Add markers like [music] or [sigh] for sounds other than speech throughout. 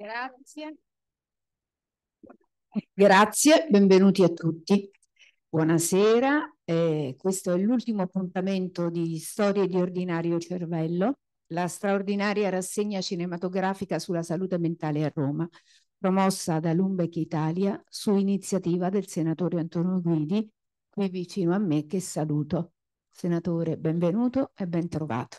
Grazie. Grazie, benvenuti a tutti. Buonasera, eh, questo è l'ultimo appuntamento di Storie di Ordinario Cervello, la straordinaria rassegna cinematografica sulla salute mentale a Roma, promossa da Lumbeck Italia su iniziativa del senatore Antonio Guidi, qui vicino a me che saluto. Senatore, benvenuto e bentrovato.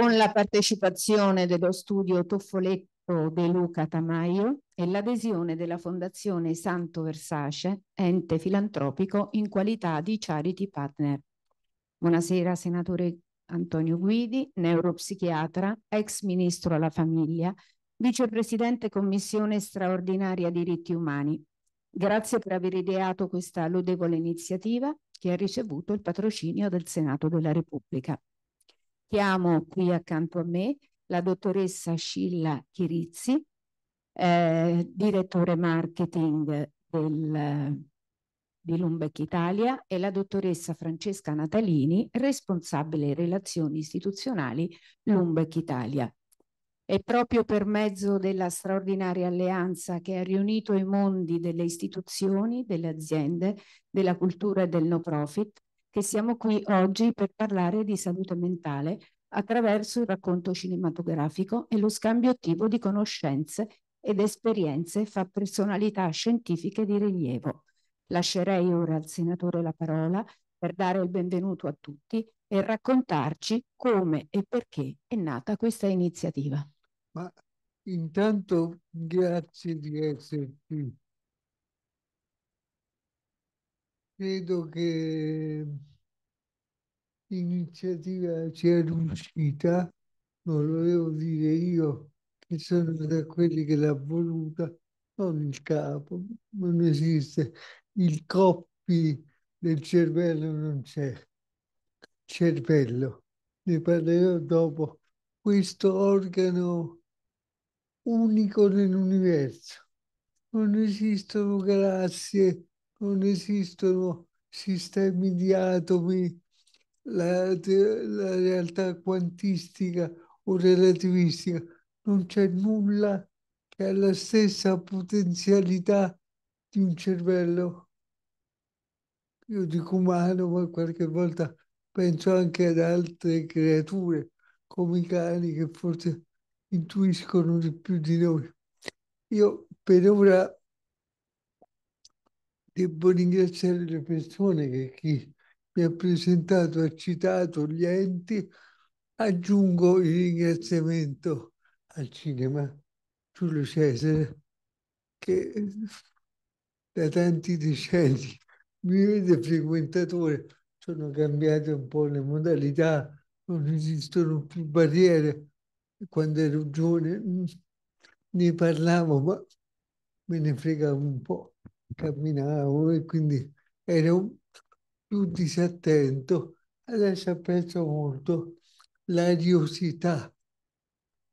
con la partecipazione dello studio Toffoletto De Luca Tamaio e l'adesione della Fondazione Santo Versace, ente filantropico in qualità di charity partner. Buonasera, senatore Antonio Guidi, neuropsichiatra, ex ministro alla famiglia, vicepresidente Commissione straordinaria diritti umani. Grazie per aver ideato questa lodevole iniziativa che ha ricevuto il patrocinio del Senato della Repubblica. Chiamo qui accanto a me la dottoressa Scilla Chirizzi, eh, direttore marketing del, di Lumbec Italia e la dottoressa Francesca Natalini, responsabile relazioni istituzionali Lumbec Italia. È proprio per mezzo della straordinaria alleanza che ha riunito i mondi delle istituzioni, delle aziende, della cultura e del no profit, che siamo qui oggi per parlare di salute mentale attraverso il racconto cinematografico e lo scambio attivo di conoscenze ed esperienze fra personalità scientifiche di rilievo. Lascerei ora al senatore la parola per dare il benvenuto a tutti e raccontarci come e perché è nata questa iniziativa. Ma intanto grazie di essere qui Credo che l'iniziativa sia riuscita, non lo devo dire io, che sono da quelli che l'ha voluta, non il capo, non esiste. Il coppi del cervello non c'è. Cervello, ne parlerò dopo. Questo organo unico nell'universo. Non esistono galassie, non esistono sistemi di atomi, la, la realtà quantistica o relativistica, non c'è nulla che ha la stessa potenzialità di un cervello. Io dico umano, ma qualche volta penso anche ad altre creature come i cani che forse intuiscono di più di noi. Io per ora Devo ringraziare le persone che chi mi ha presentato ha citato gli enti. Aggiungo il ringraziamento al cinema Giulio Cesare che da tanti decenni mi vede frequentatore. Sono cambiate un po' le modalità, non esistono più barriere. Quando ero giovane mm, ne parlavo, ma me ne frega un po' camminavo e quindi ero più disattento. Adesso apprezzo molto l'ariosità,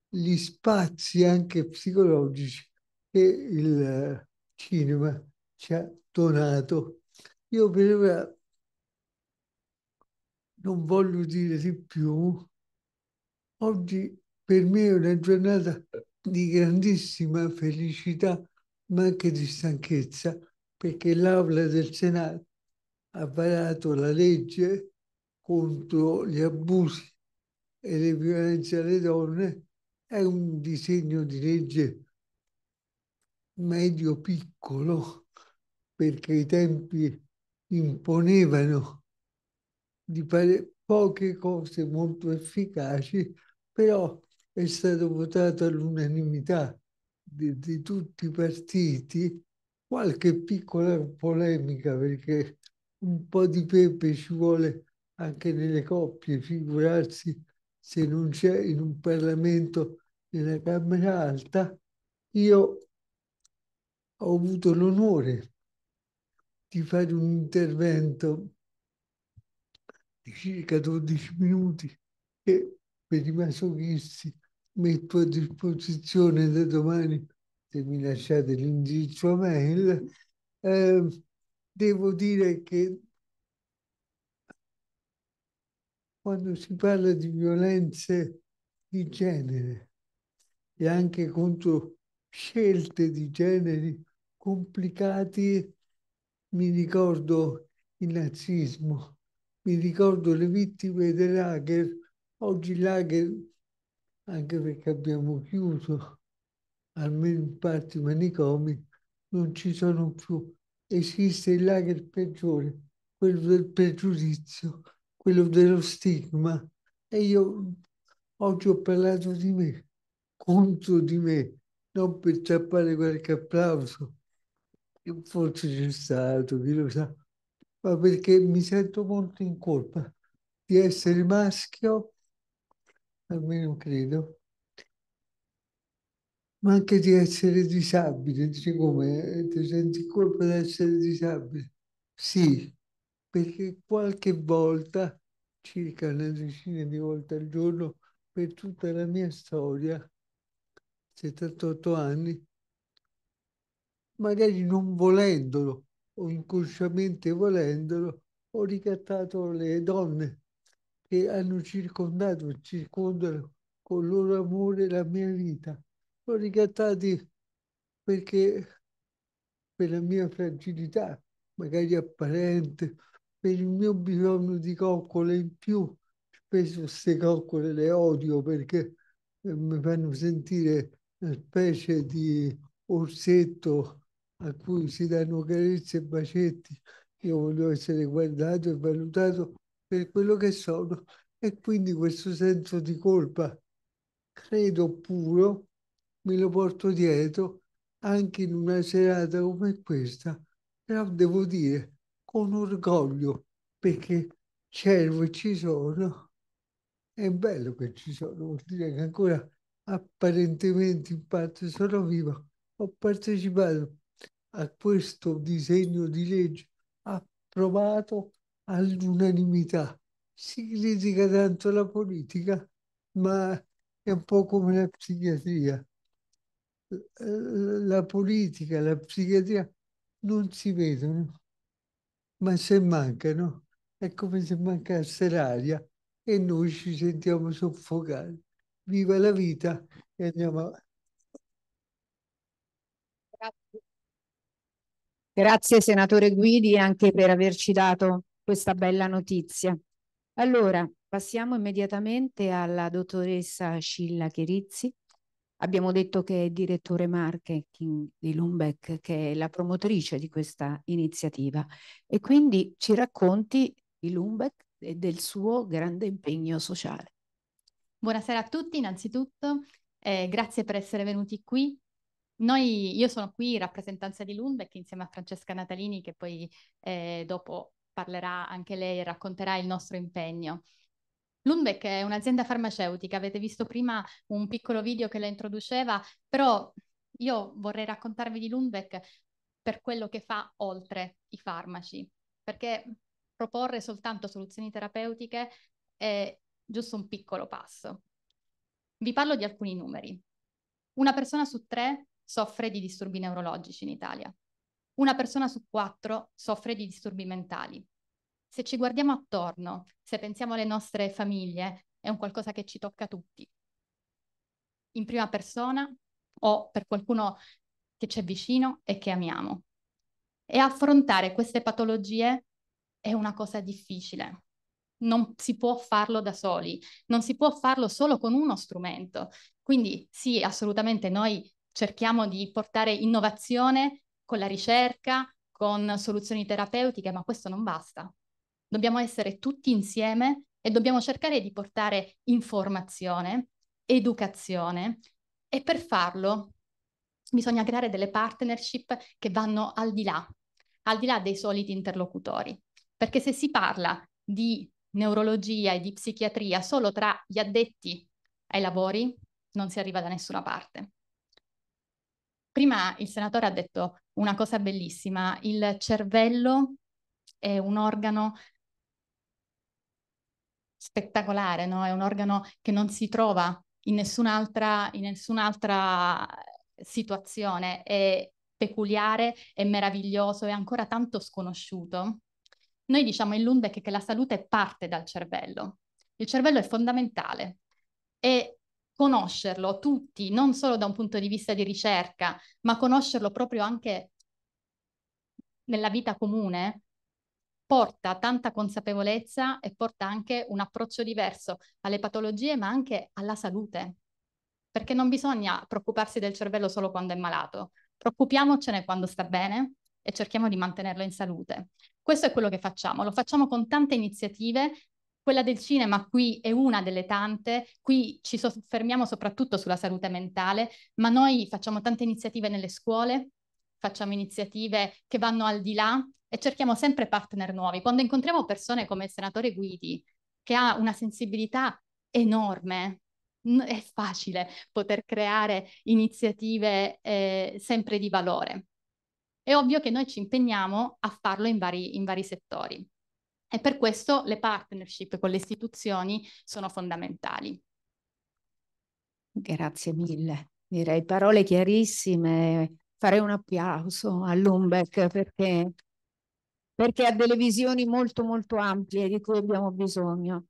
gli spazi anche psicologici che il cinema ci ha donato. Io per ora non voglio dire di più. Oggi per me è una giornata di grandissima felicità ma anche di stanchezza, perché l'Aula del Senato ha varato la legge contro gli abusi e le violenze alle donne, è un disegno di legge medio piccolo perché i tempi imponevano di fare poche cose molto efficaci, però è stato votato all'unanimità di, di tutti i partiti, qualche piccola polemica perché un po' di pepe ci vuole anche nelle coppie, figurarsi se non c'è in un Parlamento nella Camera Alta, io ho avuto l'onore di fare un intervento di circa 12 minuti e per i masochisti metto a disposizione da domani, se mi lasciate l'indirizzo mail, eh, devo dire che quando si parla di violenze di genere e anche contro scelte di generi complicati, mi ricordo il nazismo, mi ricordo le vittime dei lager, oggi lager anche perché abbiamo chiuso, almeno in parte i manicomi, non ci sono più. Esiste il lager peggiore, quello del pregiudizio, quello dello stigma. E io oggi ho parlato di me, contro di me, non per tappare qualche applauso, che forse c'è stato, chi lo sa, ma perché mi sento molto in colpa di essere maschio almeno credo, ma anche di essere disabile. Dice come? Eh, ti senti colpa di essere disabile? Sì, perché qualche volta, circa una decina di volte al giorno, per tutta la mia storia, 78 anni, magari non volendolo o inconsciamente volendolo, ho ricattato le donne che hanno circondato e circondano con il loro amore la mia vita. L'ho ricattati perché per la mia fragilità, magari apparente, per il mio bisogno di coccole in più, spesso queste coccole le odio perché eh, mi fanno sentire una specie di orsetto a cui si danno carezze e bacetti. Io voglio essere guardato e valutato per quello che sono e quindi questo senso di colpa, credo puro, me lo porto dietro anche in una serata come questa, però devo dire con orgoglio perché c'ero e ci sono. È bello che ci sono, vuol dire che ancora apparentemente in parte sono vivo Ho partecipato a questo disegno di legge approvato all'unanimità. Si critica tanto la politica, ma è un po' come la psichiatria. La politica, la psichiatria non si vedono, ma se mancano è come se mancasse l'aria e noi ci sentiamo soffocati. Viva la vita e andiamo avanti. Grazie. Grazie senatore Guidi anche per averci dato questa bella notizia. Allora, passiamo immediatamente alla dottoressa Scilla Cherizzi. Abbiamo detto che è direttore marketing di Lumbeck, che è la promotrice di questa iniziativa. E quindi ci racconti di Lumbeck e del suo grande impegno sociale. Buonasera a tutti, innanzitutto. Eh, grazie per essere venuti qui noi, io sono qui in rappresentanza di Lumbeck insieme a Francesca Natalini che poi eh, dopo parlerà anche lei e racconterà il nostro impegno. Lundbeck è un'azienda farmaceutica, avete visto prima un piccolo video che la introduceva, però io vorrei raccontarvi di Lundbeck per quello che fa oltre i farmaci, perché proporre soltanto soluzioni terapeutiche è giusto un piccolo passo. Vi parlo di alcuni numeri. Una persona su tre soffre di disturbi neurologici in Italia una persona su quattro soffre di disturbi mentali. Se ci guardiamo attorno, se pensiamo alle nostre famiglie, è un qualcosa che ci tocca tutti. In prima persona o per qualcuno che c'è vicino e che amiamo. E affrontare queste patologie è una cosa difficile. Non si può farlo da soli, non si può farlo solo con uno strumento. Quindi sì, assolutamente noi cerchiamo di portare innovazione con la ricerca, con soluzioni terapeutiche, ma questo non basta. Dobbiamo essere tutti insieme e dobbiamo cercare di portare informazione, educazione e per farlo bisogna creare delle partnership che vanno al di là, al di là dei soliti interlocutori. Perché se si parla di neurologia e di psichiatria solo tra gli addetti ai lavori, non si arriva da nessuna parte. Prima il senatore ha detto una cosa bellissima, il cervello è un organo spettacolare, no? è un organo che non si trova in nessun'altra, in nessun'altra situazione, è peculiare, è meraviglioso, è ancora tanto sconosciuto. Noi diciamo in Lunbeck che la salute parte dal cervello. Il cervello è fondamentale e conoscerlo tutti, non solo da un punto di vista di ricerca, ma conoscerlo proprio anche nella vita comune, porta tanta consapevolezza e porta anche un approccio diverso alle patologie, ma anche alla salute. Perché non bisogna preoccuparsi del cervello solo quando è malato, preoccupiamocene quando sta bene e cerchiamo di mantenerlo in salute. Questo è quello che facciamo, lo facciamo con tante iniziative quella del cinema qui è una delle tante, qui ci soffermiamo soprattutto sulla salute mentale, ma noi facciamo tante iniziative nelle scuole, facciamo iniziative che vanno al di là e cerchiamo sempre partner nuovi. Quando incontriamo persone come il senatore Guidi, che ha una sensibilità enorme, è facile poter creare iniziative eh, sempre di valore. È ovvio che noi ci impegniamo a farlo in vari, in vari settori. E per questo le partnership con le istituzioni sono fondamentali. Grazie mille. Direi parole chiarissime. Farei un applauso a Lumbeck perché, perché ha delle visioni molto molto ampie di cui abbiamo bisogno.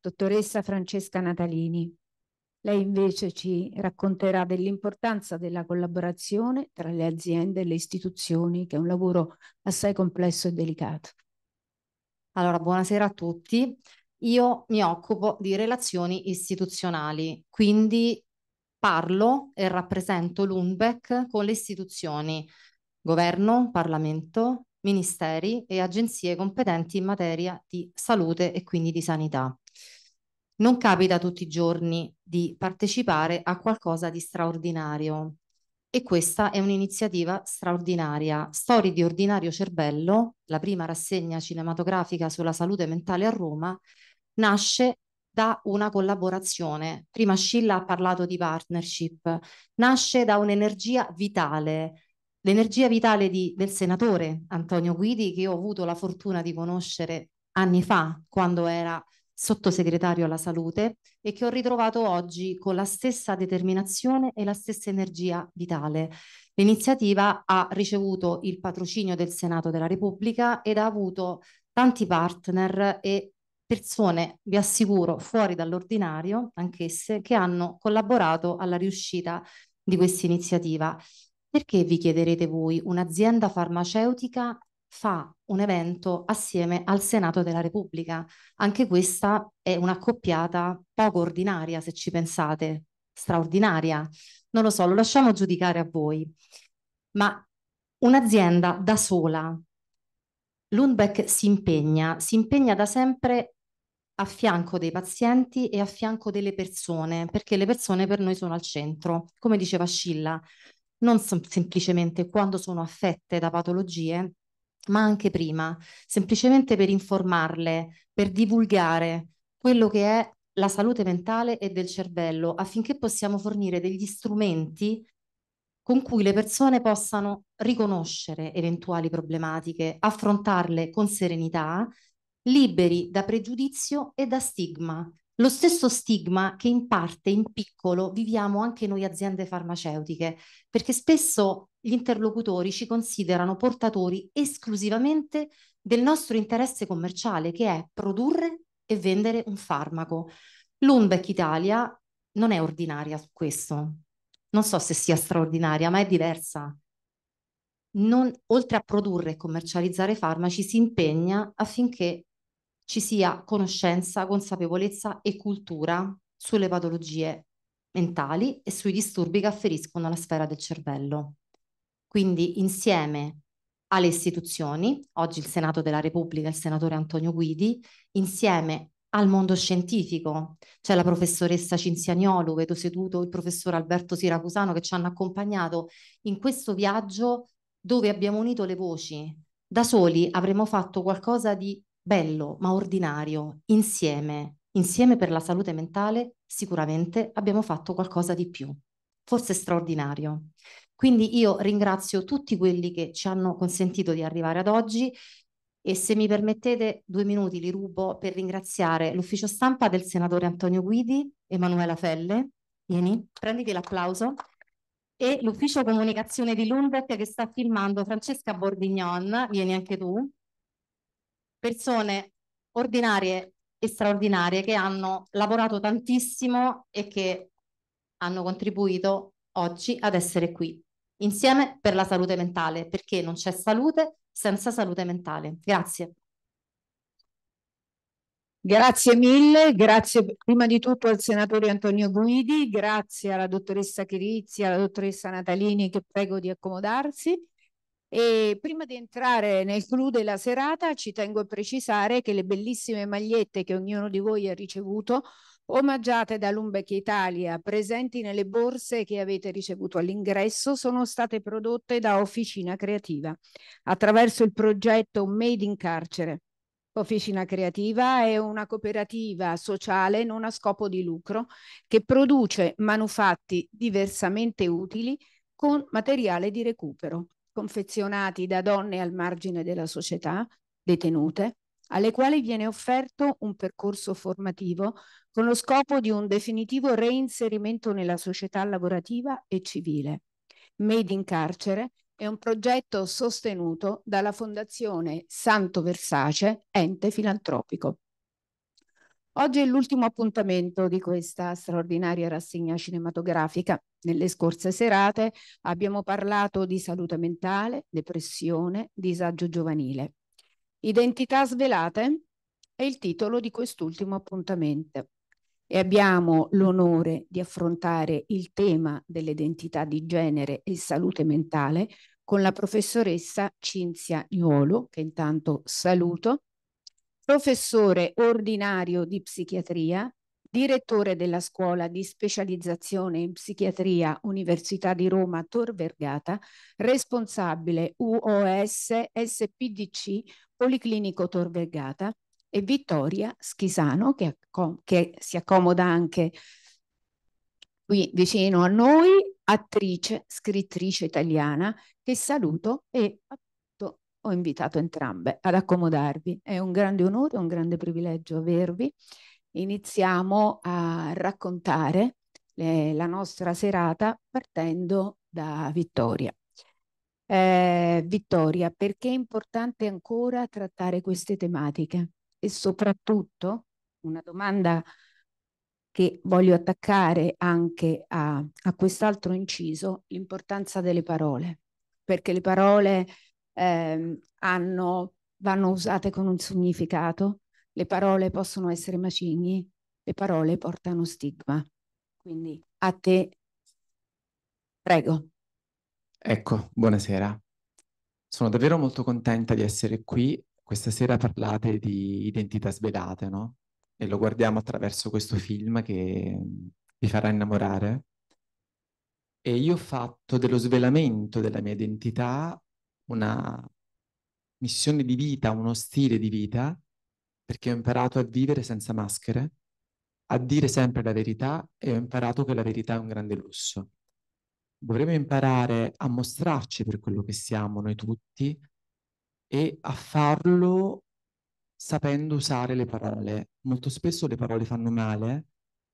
Dottoressa Francesca Natalini, lei invece ci racconterà dell'importanza della collaborazione tra le aziende e le istituzioni, che è un lavoro assai complesso e delicato. Allora, buonasera a tutti. Io mi occupo di relazioni istituzionali, quindi parlo e rappresento l'UNBEC con le istituzioni, governo, Parlamento, ministeri e agenzie competenti in materia di salute e quindi di sanità. Non capita tutti i giorni di partecipare a qualcosa di straordinario, e questa è un'iniziativa straordinaria. Storie di ordinario cervello, la prima rassegna cinematografica sulla salute mentale a Roma, nasce da una collaborazione. Prima Scilla ha parlato di partnership, nasce da un'energia vitale, l'energia vitale di, del senatore Antonio Guidi, che ho avuto la fortuna di conoscere anni fa, quando era sottosegretario alla salute e che ho ritrovato oggi con la stessa determinazione e la stessa energia vitale. L'iniziativa ha ricevuto il patrocinio del Senato della Repubblica ed ha avuto tanti partner e persone, vi assicuro, fuori dall'ordinario, anch'esse, che hanno collaborato alla riuscita di questa iniziativa. Perché vi chiederete voi, un'azienda farmaceutica fa un evento assieme al Senato della Repubblica. Anche questa è un'accoppiata poco ordinaria, se ci pensate, straordinaria. Non lo so, lo lasciamo giudicare a voi. Ma un'azienda da sola, Lundbeck si impegna, si impegna da sempre a fianco dei pazienti e a fianco delle persone, perché le persone per noi sono al centro. Come diceva Scilla, non semplicemente quando sono affette da patologie, ma anche prima, semplicemente per informarle, per divulgare quello che è la salute mentale e del cervello, affinché possiamo fornire degli strumenti con cui le persone possano riconoscere eventuali problematiche, affrontarle con serenità, liberi da pregiudizio e da stigma, lo stesso stigma che in parte, in piccolo, viviamo anche noi aziende farmaceutiche, perché spesso gli interlocutori ci considerano portatori esclusivamente del nostro interesse commerciale, che è produrre e vendere un farmaco. L'Unbec Italia non è ordinaria su questo. Non so se sia straordinaria, ma è diversa. Non, oltre a produrre e commercializzare farmaci, si impegna affinché ci sia conoscenza, consapevolezza e cultura sulle patologie mentali e sui disturbi che afferiscono alla sfera del cervello. Quindi insieme alle istituzioni, oggi il Senato della Repubblica, il senatore Antonio Guidi, insieme al mondo scientifico, c'è la professoressa Cinzia Cinzianiolo, vedo seduto il professor Alberto Siracusano che ci hanno accompagnato in questo viaggio dove abbiamo unito le voci. Da soli avremmo fatto qualcosa di bello ma ordinario, insieme, insieme per la salute mentale, sicuramente abbiamo fatto qualcosa di più, forse straordinario. Quindi io ringrazio tutti quelli che ci hanno consentito di arrivare ad oggi e se mi permettete due minuti li rubo per ringraziare l'ufficio stampa del senatore Antonio Guidi, Emanuela Felle, vieni, prenditi l'applauso, e l'ufficio comunicazione di Lundbeck che sta filmando Francesca Bordignon, vieni anche tu, persone ordinarie e straordinarie che hanno lavorato tantissimo e che hanno contribuito oggi ad essere qui insieme per la salute mentale, perché non c'è salute senza salute mentale. Grazie. Grazie mille, grazie prima di tutto al senatore Antonio Guidi, grazie alla dottoressa Chirizzi, alla dottoressa Natalini che prego di accomodarsi e prima di entrare nel clou della serata ci tengo a precisare che le bellissime magliette che ognuno di voi ha ricevuto omaggiate da Lumbeck Italia, presenti nelle borse che avete ricevuto all'ingresso, sono state prodotte da Officina Creativa attraverso il progetto Made in Carcere. Officina Creativa è una cooperativa sociale non a scopo di lucro che produce manufatti diversamente utili con materiale di recupero confezionati da donne al margine della società, detenute, alle quali viene offerto un percorso formativo con lo scopo di un definitivo reinserimento nella società lavorativa e civile. Made in carcere è un progetto sostenuto dalla Fondazione Santo Versace, ente filantropico. Oggi è l'ultimo appuntamento di questa straordinaria rassegna cinematografica nelle scorse serate abbiamo parlato di salute mentale, depressione, disagio giovanile. Identità svelate è il titolo di quest'ultimo appuntamento e abbiamo l'onore di affrontare il tema dell'identità di genere e salute mentale con la professoressa Cinzia Niolo, che intanto saluto, professore ordinario di psichiatria direttore della scuola di specializzazione in psichiatria Università di Roma Tor Vergata, responsabile UOS SPDC Policlinico Tor Vergata e Vittoria Schisano che, che si accomoda anche qui vicino a noi, attrice, scrittrice italiana che saluto e appunto ho invitato entrambe ad accomodarvi. È un grande onore, un grande privilegio avervi iniziamo a raccontare le, eh, la nostra serata partendo da Vittoria. Eh, Vittoria, perché è importante ancora trattare queste tematiche? E soprattutto, una domanda che voglio attaccare anche a, a quest'altro inciso, l'importanza delle parole, perché le parole eh, hanno, vanno usate con un significato, le parole possono essere macigni, le parole portano stigma. Quindi a te, prego. Ecco, buonasera. Sono davvero molto contenta di essere qui. Questa sera parlate di identità svelate, no? E lo guardiamo attraverso questo film che vi farà innamorare. E io ho fatto dello svelamento della mia identità una missione di vita, uno stile di vita perché ho imparato a vivere senza maschere, a dire sempre la verità e ho imparato che la verità è un grande lusso. Dovremmo imparare a mostrarci per quello che siamo noi tutti e a farlo sapendo usare le parole. Molto spesso le parole fanno male,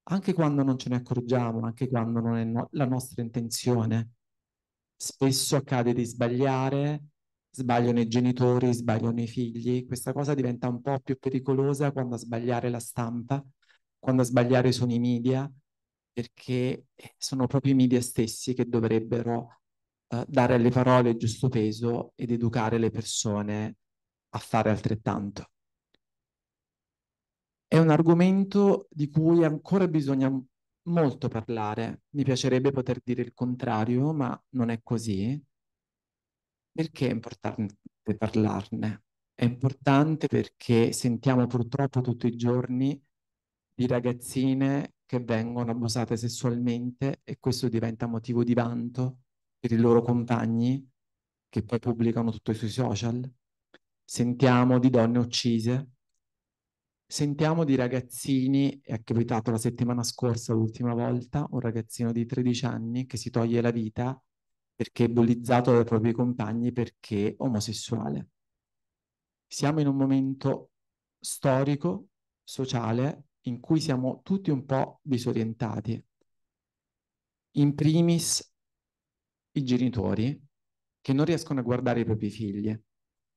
anche quando non ce ne accorgiamo, anche quando non è no- la nostra intenzione. Spesso accade di sbagliare sbagliano i genitori, sbagliano i figli. Questa cosa diventa un po' più pericolosa quando a sbagliare la stampa, quando a sbagliare sono i media, perché eh, sono proprio i media stessi che dovrebbero eh, dare alle parole il giusto peso ed educare le persone a fare altrettanto. È un argomento di cui ancora bisogna molto parlare. Mi piacerebbe poter dire il contrario, ma non è così perché è importante parlarne? È importante perché sentiamo purtroppo tutti i giorni di ragazzine che vengono abusate sessualmente e questo diventa motivo di vanto per i loro compagni che poi pubblicano tutto sui social. Sentiamo di donne uccise, sentiamo di ragazzini, è capitato la settimana scorsa l'ultima volta, un ragazzino di 13 anni che si toglie la vita perché è bullizzato dai propri compagni perché è omosessuale. Siamo in un momento storico, sociale, in cui siamo tutti un po' disorientati. In primis i genitori che non riescono a guardare i propri figli,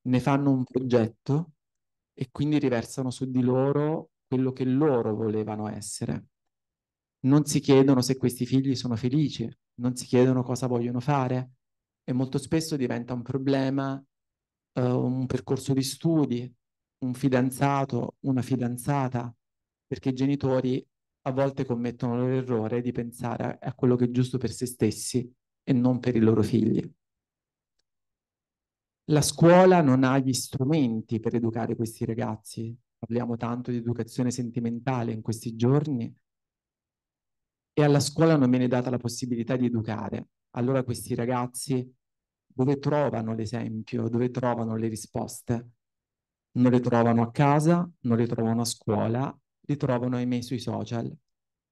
ne fanno un progetto e quindi riversano su di loro quello che loro volevano essere non si chiedono se questi figli sono felici, non si chiedono cosa vogliono fare e molto spesso diventa un problema eh, un percorso di studi, un fidanzato, una fidanzata, perché i genitori a volte commettono l'errore di pensare a quello che è giusto per se stessi e non per i loro figli. La scuola non ha gli strumenti per educare questi ragazzi. Parliamo tanto di educazione sentimentale in questi giorni, e alla scuola non viene data la possibilità di educare. Allora questi ragazzi dove trovano l'esempio, dove trovano le risposte? Non le trovano a casa, non le trovano a scuola, le trovano ahimè sui social.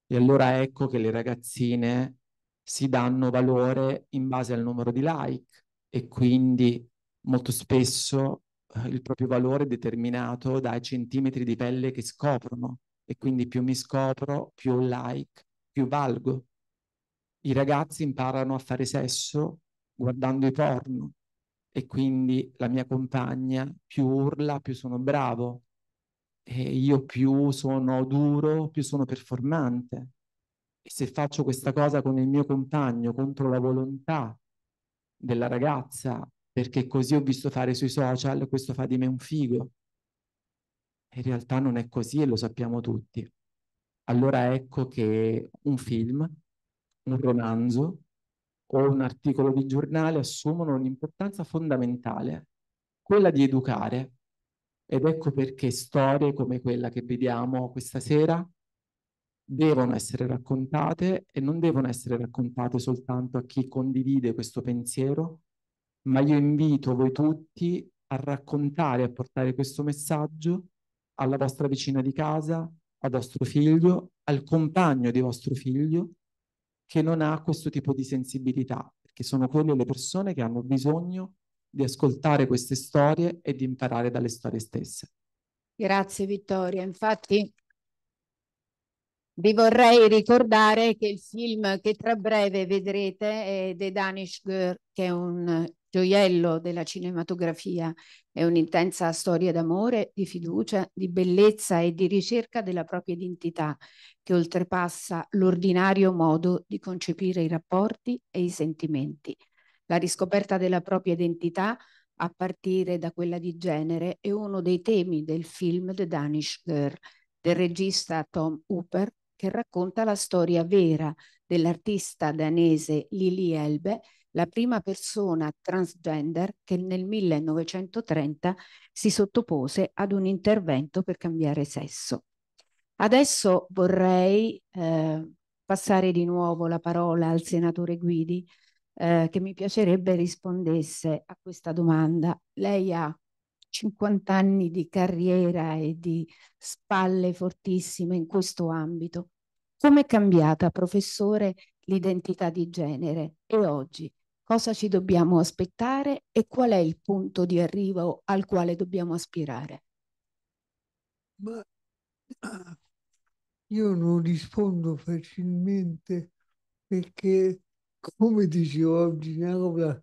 E allora ecco che le ragazzine si danno valore in base al numero di like e quindi molto spesso eh, il proprio valore è determinato dai centimetri di pelle che scoprono e quindi più mi scopro, più ho like, più valgo. I ragazzi imparano a fare sesso guardando i porno e quindi la mia compagna più urla, più sono bravo. E io più sono duro, più sono performante. E se faccio questa cosa con il mio compagno contro la volontà della ragazza, perché così ho visto fare sui social, questo fa di me un figo. In realtà non è così e lo sappiamo tutti allora ecco che un film, un romanzo o un articolo di giornale assumono un'importanza fondamentale, quella di educare. Ed ecco perché storie come quella che vediamo questa sera devono essere raccontate e non devono essere raccontate soltanto a chi condivide questo pensiero, ma io invito voi tutti a raccontare, a portare questo messaggio alla vostra vicina di casa, a vostro figlio, al compagno di vostro figlio che non ha questo tipo di sensibilità, perché sono quelle le persone che hanno bisogno di ascoltare queste storie e di imparare dalle storie stesse. Grazie Vittoria, infatti vi vorrei ricordare che il film che tra breve vedrete è The Danish Girl, che è un gioiello della cinematografia. È un'intensa storia d'amore, di fiducia, di bellezza e di ricerca della propria identità che oltrepassa l'ordinario modo di concepire i rapporti e i sentimenti. La riscoperta della propria identità a partire da quella di genere è uno dei temi del film The Danish Girl del regista Tom Hooper che racconta la storia vera dell'artista danese Lili Elbe la prima persona transgender che nel 1930 si sottopose ad un intervento per cambiare sesso. Adesso vorrei eh, passare di nuovo la parola al senatore Guidi eh, che mi piacerebbe rispondesse a questa domanda. Lei ha 50 anni di carriera e di spalle fortissime in questo ambito. Come è cambiata, professore, l'identità di genere e oggi cosa ci dobbiamo aspettare e qual è il punto di arrivo al quale dobbiamo aspirare. Ma ah, io non rispondo facilmente perché, come dicevo oggi in aula,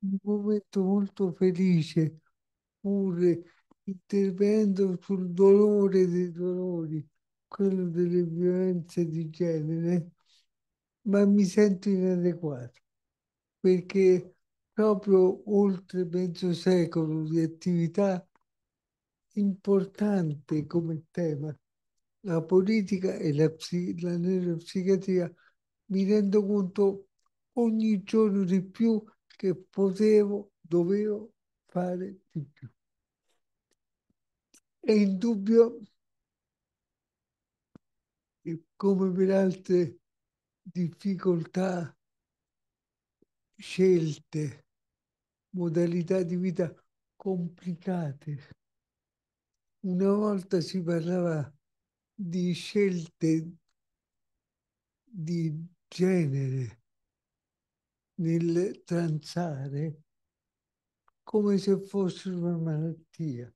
un momento molto felice, pure intervenendo sul dolore dei dolori, quello delle violenze di genere, ma mi sento inadeguato perché proprio oltre mezzo secolo di attività importante come tema, la politica e la, la neuropsichiatria, mi rendo conto ogni giorno di più che potevo, dovevo fare di più. È indubbio, come per altre difficoltà scelte, modalità di vita complicate. Una volta si parlava di scelte di genere nel transare come se fosse una malattia.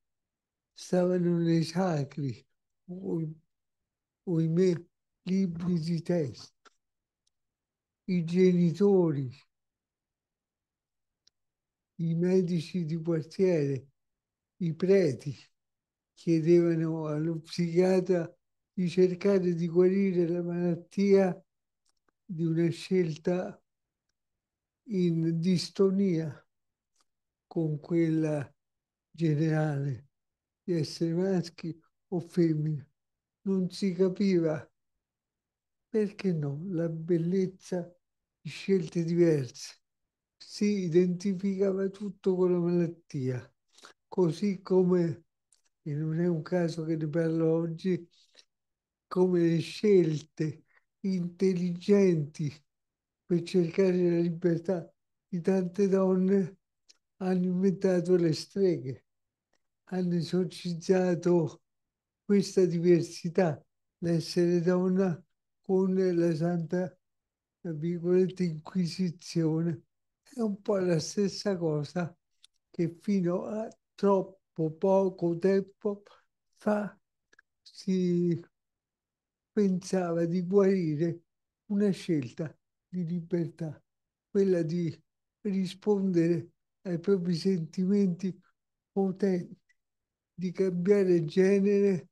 Stavano nei sacri o, o i miei libri di testo, i genitori i medici di quartiere, i preti, chiedevano allo psichiatra di cercare di guarire la malattia di una scelta in distonia con quella generale di essere maschi o femmine. Non si capiva perché no, la bellezza di scelte diverse si identificava tutto con la malattia, così come, e non è un caso che ne parlo oggi, come le scelte intelligenti per cercare la libertà di tante donne hanno inventato le streghe, hanno esorcizzato questa diversità, l'essere donna con la santa, tra virgolette, inquisizione è un po' la stessa cosa che fino a troppo poco tempo fa si pensava di guarire una scelta di libertà, quella di rispondere ai propri sentimenti potenti, di cambiare genere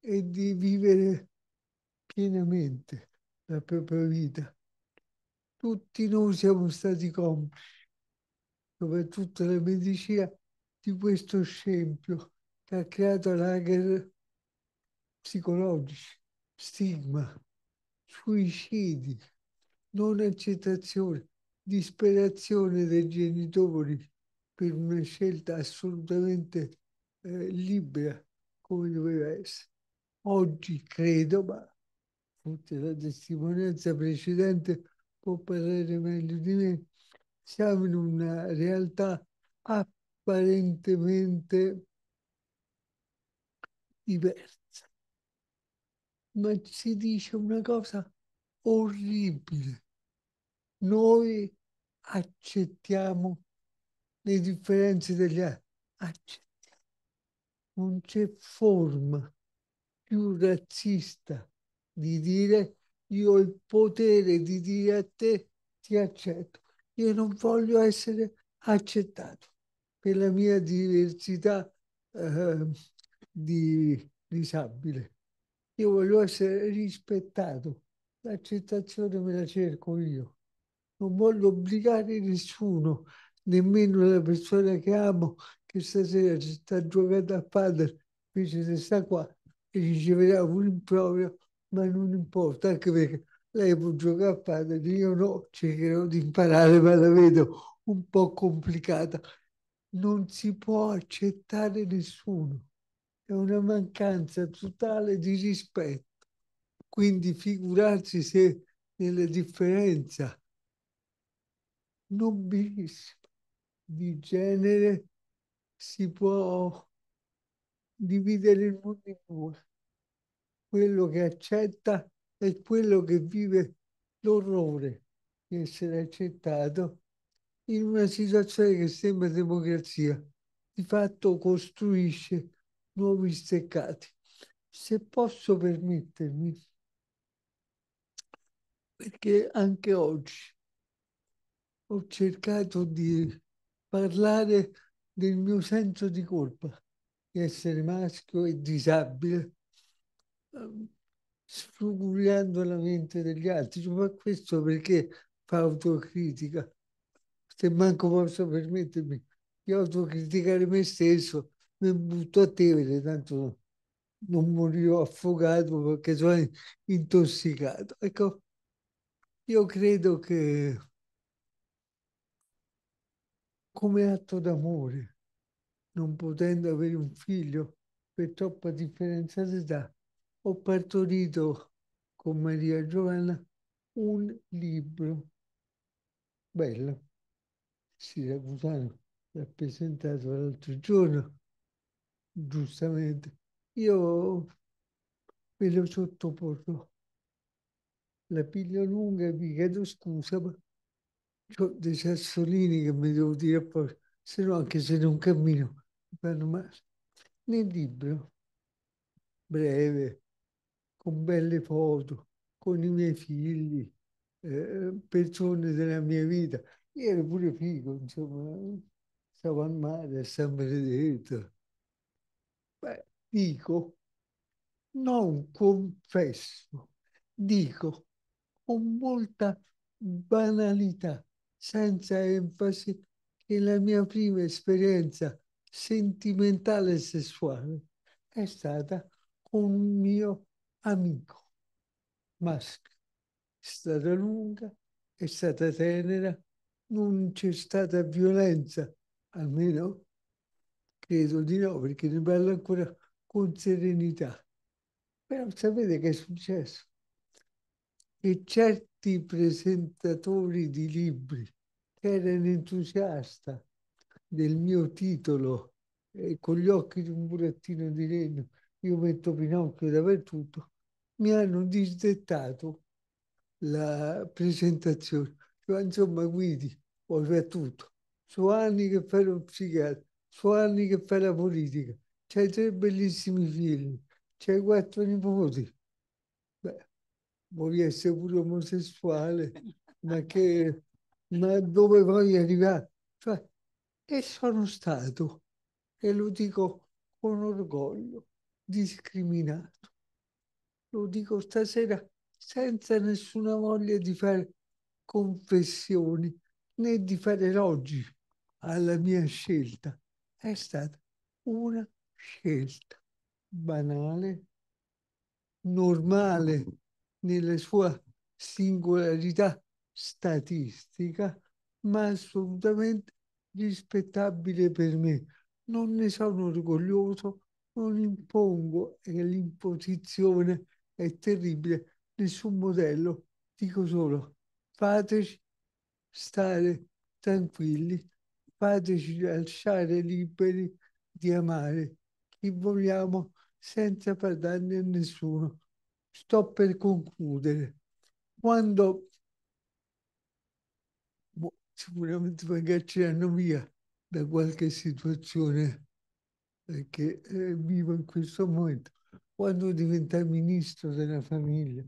e di vivere pienamente la propria vita tutti noi siamo stati complici, soprattutto la medicina, di questo scempio che ha creato lager psicologici, stigma, suicidi, non accettazione, disperazione dei genitori per una scelta assolutamente eh, libera come doveva essere. Oggi credo, ma forse la testimonianza precedente può parlare meglio di me, siamo in una realtà apparentemente diversa. Ma si dice una cosa orribile. Noi accettiamo le differenze degli altri, accettiamo. Non c'è forma più razzista di dire io ho il potere di dire a te ti accetto. Io non voglio essere accettato per la mia diversità eh, di disabile. Io voglio essere rispettato. L'accettazione me la cerco io. Non voglio obbligare nessuno, nemmeno la persona che amo, che stasera ci sta giocando a padre, invece di sta qua e riceverà un improprio ma non importa, anche perché lei può giocare a padel, io no, cercherò di imparare, ma la vedo un po' complicata. Non si può accettare nessuno, è una mancanza totale di rispetto. Quindi figurarsi se nella differenza nobilissima di genere si può dividere il mondo in due quello che accetta e quello che vive l'orrore di essere accettato in una situazione che sembra democrazia, di fatto costruisce nuovi steccati. Se posso permettermi, perché anche oggi ho cercato di parlare del mio senso di colpa di essere maschio e disabile Ehm, sfrugugliando la mente degli altri. Ma questo perché fa autocritica? Se manco posso permettermi di autocriticare me stesso, mi butto a tevere, tanto non morirò affogato perché sono intossicato. Ecco, io credo che come atto d'amore, non potendo avere un figlio per troppa differenza d'età, ho partorito con Maria Giovanna un libro bello, siracusano, l'ha presentato l'altro giorno, giustamente. Io ve lo sottoporrò. La piglio lunga e vi chiedo scusa, ma ho dei sassolini che mi devo dire poi, se no anche se non cammino mi fanno male. Nel libro, breve, con belle foto, con i miei figli, eh, persone della mia vita. Io ero pure figo, insomma, stavo al mare a San Benedetto. Beh, dico, non confesso, dico con molta banalità, senza enfasi, che la mia prima esperienza sentimentale e sessuale è stata con un mio amico, maschio. È stata lunga, è stata tenera, non c'è stata violenza, almeno credo di no, perché ne parlo ancora con serenità. Però sapete che è successo? Che certi presentatori di libri, che erano entusiasta del mio titolo, eh, con gli occhi di un burattino di legno, io metto Pinocchio dappertutto, mi hanno disdettato la presentazione. Cioè, insomma, guidi, ho già tutto. Sono anni che fai lo psichiatra, sono anni che fai la politica, c'hai tre bellissimi figli, c'hai quattro nipoti. Beh, vuoi essere pure omosessuale, ma, che, ma dove voglio arrivare? Cioè, e sono stato, e lo dico con orgoglio, discriminato lo dico stasera, senza nessuna voglia di fare confessioni né di fare elogi alla mia scelta. È stata una scelta banale, normale nella sua singolarità statistica, ma assolutamente rispettabile per me. Non ne sono orgoglioso, non impongo l'imposizione è terribile, nessun modello, dico solo fateci stare tranquilli, fateci lasciare liberi di amare chi vogliamo senza far danni a nessuno. Sto per concludere. Quando boh, sicuramente magari ci hanno via da qualche situazione che eh, vivo in questo momento, quando diventai ministro della famiglia,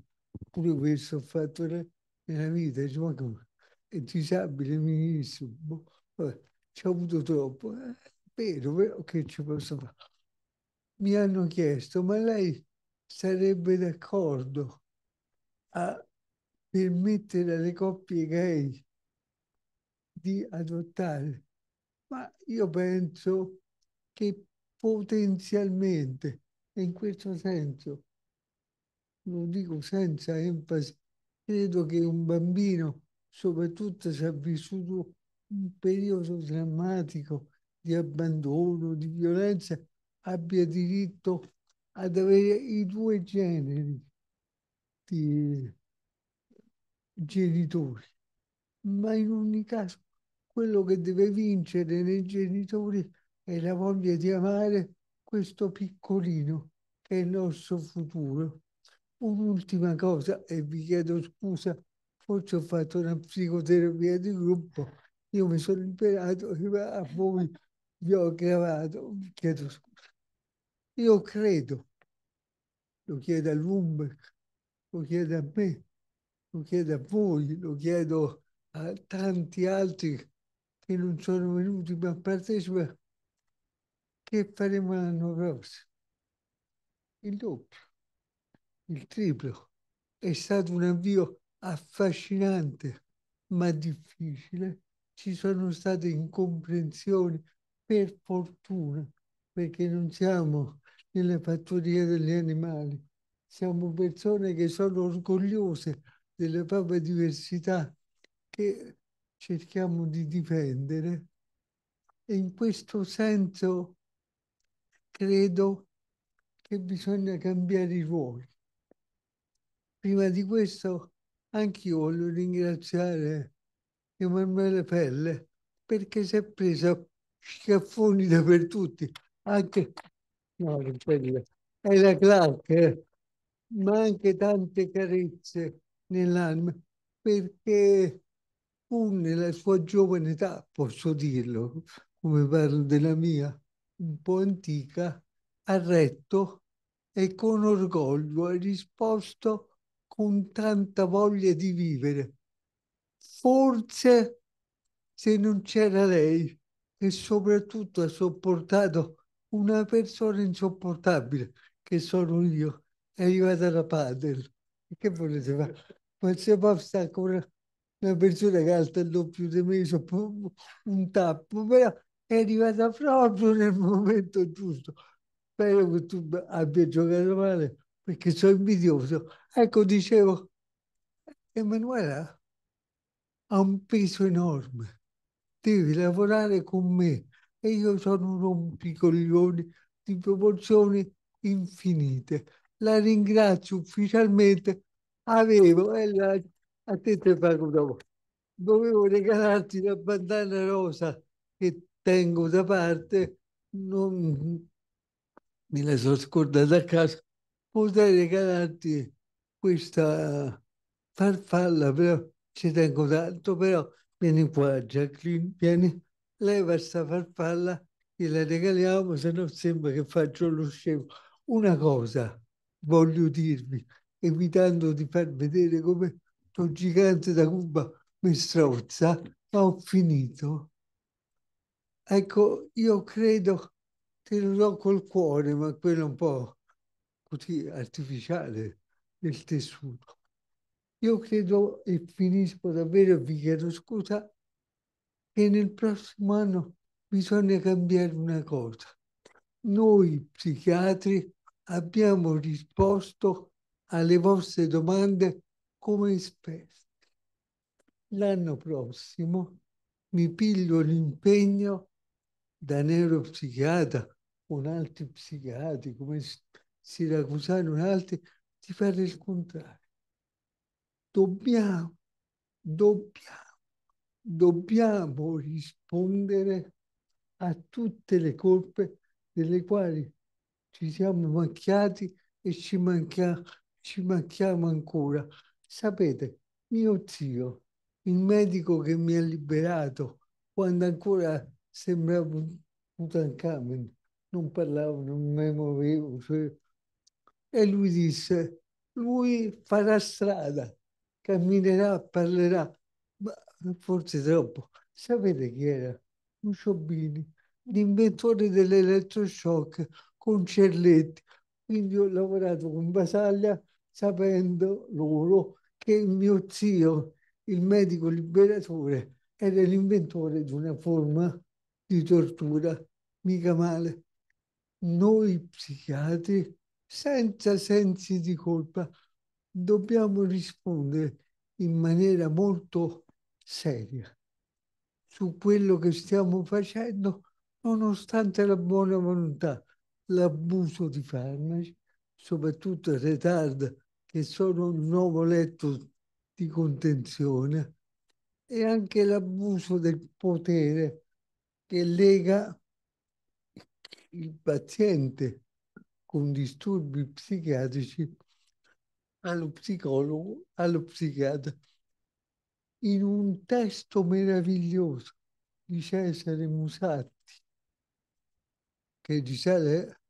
pure questo ho fatto nella vita, insomma, diciamo come? È disabile ministro, boh, ci ho avuto troppo. È eh, vero, vero che ci posso fare. Mi hanno chiesto, ma lei sarebbe d'accordo a permettere alle coppie gay di adottare? Ma io penso che potenzialmente e in questo senso, lo dico senza enfasi, credo che un bambino, soprattutto se ha vissuto un periodo drammatico di abbandono, di violenza, abbia diritto ad avere i due generi di genitori, ma in ogni caso quello che deve vincere nei genitori è la voglia di amare questo piccolino che è il nostro futuro. Un'ultima cosa, e vi chiedo scusa, forse ho fatto una psicoterapia di gruppo, io mi sono liberato e [laughs] a voi vi ho gravato, vi chiedo scusa. Io credo, lo chiedo a Lumbeck, lo chiedo a me, lo chiedo a voi, lo chiedo a tanti altri che non sono venuti ma partecipano che faremo l'anno prossimo? Il doppio, il triplo. È stato un avvio affascinante, ma difficile. Ci sono state incomprensioni, per fortuna, perché non siamo nelle fattorie degli animali, siamo persone che sono orgogliose della propria diversità, che cerchiamo di difendere. E in questo senso credo che bisogna cambiare i ruoli. Prima di questo, anch'io voglio ringraziare Emanuele Pelle perché si è preso schiaffoni dappertutto, anche no, Pelle, era Clark, eh? ma anche tante carezze nell'anima, perché pur nella sua giovane età, posso dirlo, come parlo della mia, un po' antica, ha retto e con orgoglio ha risposto con tanta voglia di vivere. Forse se non c'era lei e soprattutto ha sopportato una persona insopportabile che sono io è arrivata la padel. Che volete fare? Ma se basta ancora una persona che alta il doppio di me, un tappo, però è arrivata proprio nel momento giusto. Spero che tu abbia giocato male perché sono invidioso. Ecco, dicevo, Emanuela ha un peso enorme. Devi lavorare con me e io sono un rompicoglioni di proporzioni infinite. La ringrazio ufficialmente. Avevo, e la, a te te pago dopo. Dovevo regalarti la bandana rosa che tengo da parte, non me la sono scordata a casa, potrei regalarti questa farfalla, però ci tengo tanto, però vieni qua Jacqueline, vieni, leva questa farfalla e la regaliamo, se no sembra che faccio lo scemo. Una cosa voglio dirvi, evitando di far vedere come un gigante da Cuba mi strozza, ho finito Ecco, io credo, te lo do col cuore, ma quello un po' così artificiale del tessuto. Io credo, e finisco davvero, vi chiedo scusa, che nel prossimo anno bisogna cambiare una cosa. Noi psichiatri abbiamo risposto alle vostre domande come esperti. L'anno prossimo mi piglio l'impegno da neuropsichiatra o altri psichiatri come Siracusano e altri di fare il contrario. Dobbiamo, dobbiamo, dobbiamo rispondere a tutte le colpe delle quali ci siamo macchiati e ci, manchia, ci manchiamo ancora. Sapete, mio zio, il medico che mi ha liberato quando ancora sembrava Tutankhamen, non parlavo, non mi muovevo. Cioè... E lui disse, lui farà strada, camminerà, parlerà, ma forse troppo. Sapete chi era? Musciobini, l'inventore dell'elettroshock con Cerletti. Quindi ho lavorato con Basaglia sapendo loro che mio zio, il medico liberatore, era l'inventore di una forma di tortura, mica male. Noi psichiatri, senza sensi di colpa, dobbiamo rispondere in maniera molto seria su quello che stiamo facendo, nonostante la buona volontà, l'abuso di farmaci, soprattutto retarda, che sono un nuovo letto di contenzione, e anche l'abuso del potere che lega il paziente con disturbi psichiatrici allo psicologo, allo psichiatra. In un testo meraviglioso di Cesare Musatti, che risale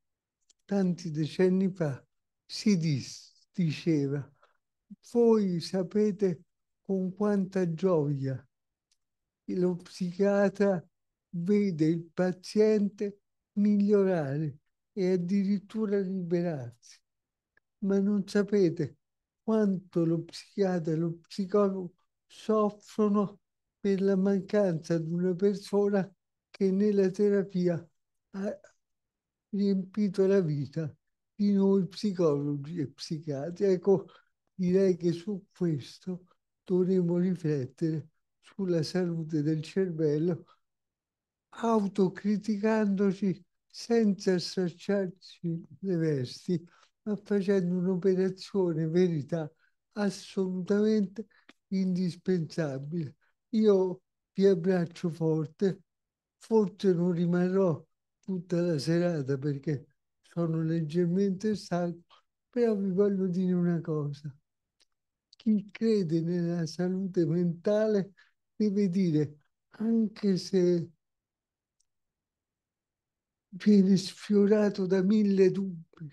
tanti decenni fa, si dis, diceva, voi sapete con quanta gioia lo psichiatra vede il paziente migliorare e addirittura liberarsi. Ma non sapete quanto lo psichiatra e lo psicologo soffrono per la mancanza di una persona che nella terapia ha riempito la vita di noi psicologi e psichiatri. Ecco, direi che su questo dovremo riflettere sulla salute del cervello autocriticandoci senza stracciarci le vesti, ma facendo un'operazione verità assolutamente indispensabile. Io vi abbraccio forte, forse non rimarrò tutta la serata perché sono leggermente stanco, però vi voglio dire una cosa. Chi crede nella salute mentale deve dire, anche se viene sfiorato da mille dubbi,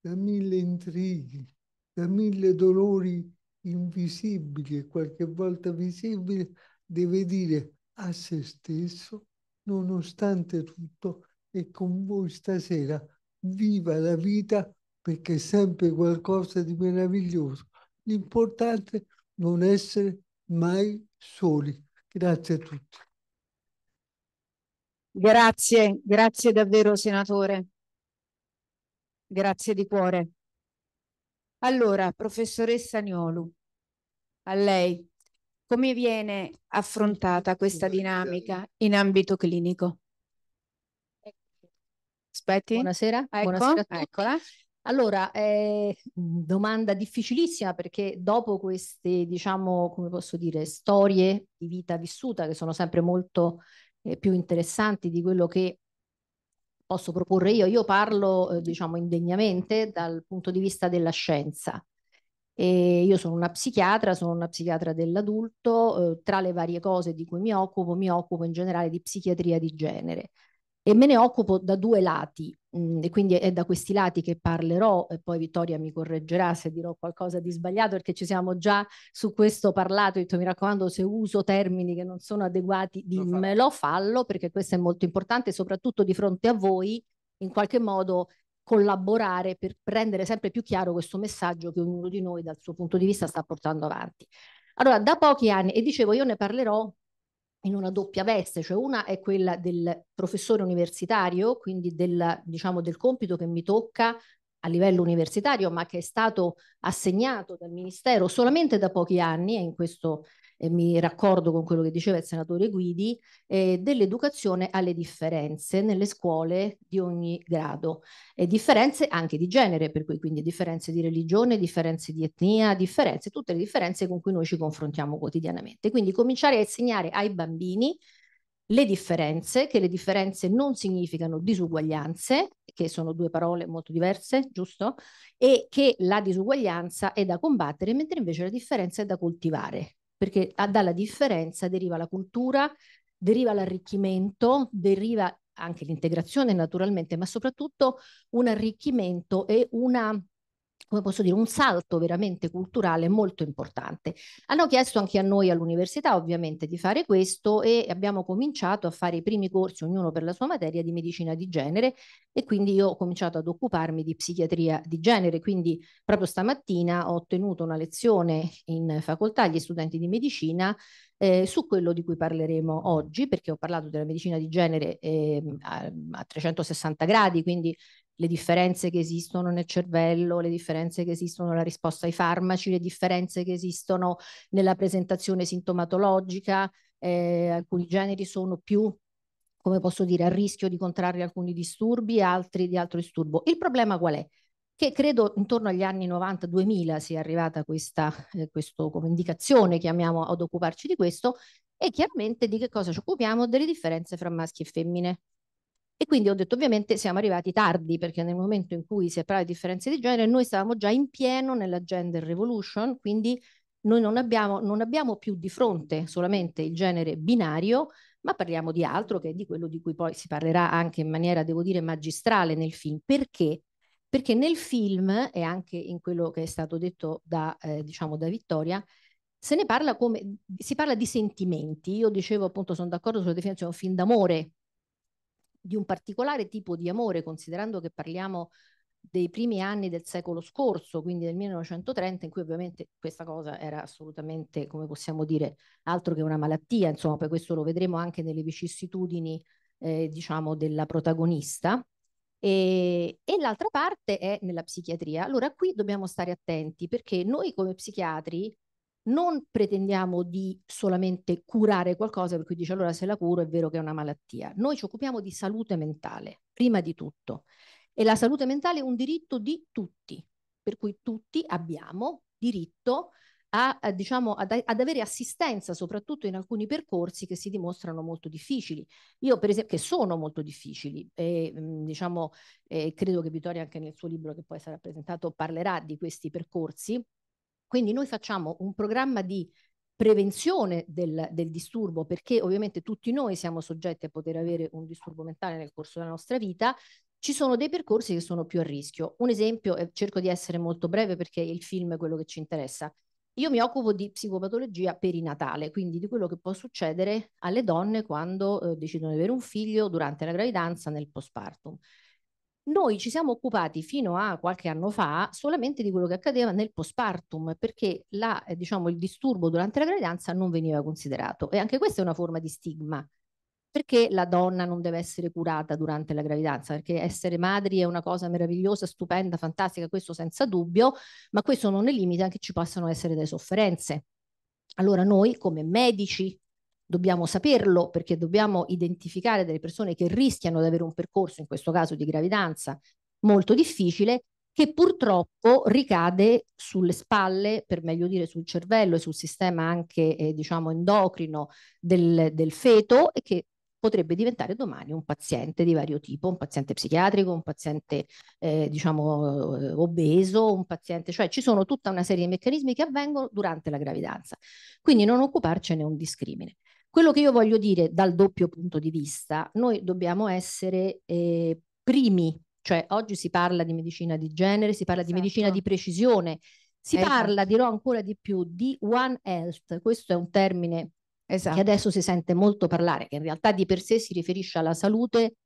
da mille intrighi, da mille dolori invisibili e qualche volta visibili, deve dire a se stesso, nonostante tutto, e con voi stasera viva la vita perché è sempre qualcosa di meraviglioso. L'importante è non essere mai soli. Grazie a tutti. Grazie, grazie davvero senatore. Grazie di cuore. Allora, professoressa Niolu, a lei come viene affrontata questa dinamica in ambito clinico? Aspetti. Buonasera, ecco, buonasera Eccola. Allora, eh, domanda difficilissima perché dopo queste, diciamo, come posso dire, storie di vita vissuta che sono sempre molto eh, più interessanti di quello che posso proporre io. Io parlo, eh, diciamo, indegnamente dal punto di vista della scienza. E io sono una psichiatra, sono una psichiatra dell'adulto, eh, tra le varie cose di cui mi occupo, mi occupo in generale di psichiatria di genere e me ne occupo da due lati. Mhmm, e quindi è da questi lati che parlerò e poi Vittoria mi correggerà se dirò qualcosa di sbagliato perché ci siamo già su questo parlato detto mi raccomando se uso termini che non sono adeguati dimmelo fallo perché questo è molto importante soprattutto di fronte a voi in qualche modo collaborare per rendere sempre più chiaro questo messaggio che ognuno di noi dal suo punto di vista sta portando avanti allora da pochi anni e dicevo io ne parlerò in una doppia veste, cioè una è quella del professore universitario, quindi del, diciamo, del compito che mi tocca a livello universitario, ma che è stato assegnato dal Ministero solamente da pochi anni, e in questo eh, mi raccordo con quello che diceva il senatore Guidi, eh, dell'educazione alle differenze nelle scuole di ogni grado, e differenze anche di genere, per cui quindi differenze di religione, differenze di etnia, differenze, tutte le differenze con cui noi ci confrontiamo quotidianamente. Quindi cominciare a insegnare ai bambini le differenze, che le differenze non significano disuguaglianze, che sono due parole molto diverse, giusto? E che la disuguaglianza è da combattere, mentre invece la differenza è da coltivare, perché dalla differenza deriva la cultura, deriva l'arricchimento, deriva anche l'integrazione naturalmente, ma soprattutto un arricchimento e una come posso dire, un salto veramente culturale molto importante. Hanno chiesto anche a noi all'università ovviamente di fare questo e abbiamo cominciato a fare i primi corsi, ognuno per la sua materia, di medicina di genere e quindi io ho cominciato ad occuparmi di psichiatria di genere, quindi proprio stamattina ho tenuto una lezione in facoltà agli studenti di medicina eh, su quello di cui parleremo oggi, perché ho parlato della medicina di genere eh, a, a 360 gradi, quindi le differenze che esistono nel cervello, le differenze che esistono nella risposta ai farmaci, le differenze che esistono nella presentazione sintomatologica, eh, alcuni generi sono più come posso dire, a rischio di contrarre alcuni disturbi altri di altro disturbo. Il problema qual è? Che credo intorno agli anni 90-2000 sia arrivata questa eh, questo, come indicazione, chiamiamo ad occuparci di questo, e chiaramente di che cosa ci occupiamo? Delle differenze fra maschi e femmine. E quindi ho detto ovviamente siamo arrivati tardi perché nel momento in cui si è parlato di differenze di genere noi stavamo già in pieno nella gender revolution, quindi noi non abbiamo, non abbiamo più di fronte solamente il genere binario, ma parliamo di altro che è di quello di cui poi si parlerà anche in maniera, devo dire, magistrale nel film. Perché? Perché nel film, e anche in quello che è stato detto da, eh, diciamo da Vittoria, se ne parla come, si parla di sentimenti. Io dicevo appunto sono d'accordo sulla definizione di un film d'amore, di un particolare tipo di amore, considerando che parliamo dei primi anni del secolo scorso, quindi del 1930, in cui ovviamente questa cosa era assolutamente, come possiamo dire, altro che una malattia, insomma, poi questo lo vedremo anche nelle vicissitudini, eh, diciamo, della protagonista. E, e l'altra parte è nella psichiatria. Allora qui dobbiamo stare attenti perché noi come psichiatri non pretendiamo di solamente curare qualcosa, per cui dice allora se la curo è vero che è una malattia. Noi ci occupiamo di salute mentale, prima di tutto. E la salute mentale è un diritto di tutti, per cui tutti abbiamo diritto a, a, diciamo, ad, ad, avere assistenza, soprattutto in alcuni percorsi che si dimostrano molto difficili. Io, per esempio, che sono molto difficili, e, mm, diciamo, eh, credo che Vittoria anche nel suo libro che poi sarà presentato parlerà di questi percorsi, quindi noi facciamo un programma di prevenzione del, del, disturbo, perché ovviamente tutti noi siamo soggetti a poter avere un disturbo mentale nel corso della nostra vita, ci sono dei percorsi che sono più a rischio. Un esempio, eh, cerco di essere molto breve perché il film è quello che ci interessa. Io mi occupo di psicopatologia perinatale, quindi di quello che può succedere alle donne quando eh, decidono di avere un figlio durante la gravidanza nel postpartum. Noi ci siamo occupati fino a qualche anno fa solamente di quello che accadeva nel postpartum, perché la, eh, diciamo, il disturbo durante la gravidanza non veniva considerato. E anche questa è una forma di stigma, perché la donna non deve essere curata durante la gravidanza, perché essere madri è una cosa meravigliosa, stupenda, fantastica, questo senza dubbio, ma questo non ne limita che ci possano essere delle sofferenze. Allora noi come medici dobbiamo saperlo perché dobbiamo identificare delle persone che rischiano di avere un percorso, in questo caso di gravidanza, molto difficile, che purtroppo ricade sulle spalle, per meglio dire sul cervello e sul sistema anche eh, diciamo endocrino del, del feto e che potrebbe diventare domani un paziente di vario tipo, un paziente psichiatrico, un paziente eh, diciamo obeso, un paziente, cioè ci sono tutta una serie di meccanismi che avvengono durante la gravidanza. Quindi non occuparcene è un discrimine. Quello che io voglio dire dal doppio punto di vista, noi dobbiamo essere eh, primi, cioè oggi si parla di medicina di genere, si parla esatto. di medicina esatto. di precisione, si esatto. parla, dirò ancora di più, di One Health, questo è un termine esatto. che adesso si sente molto parlare, che in realtà di per sé si riferisce alla salute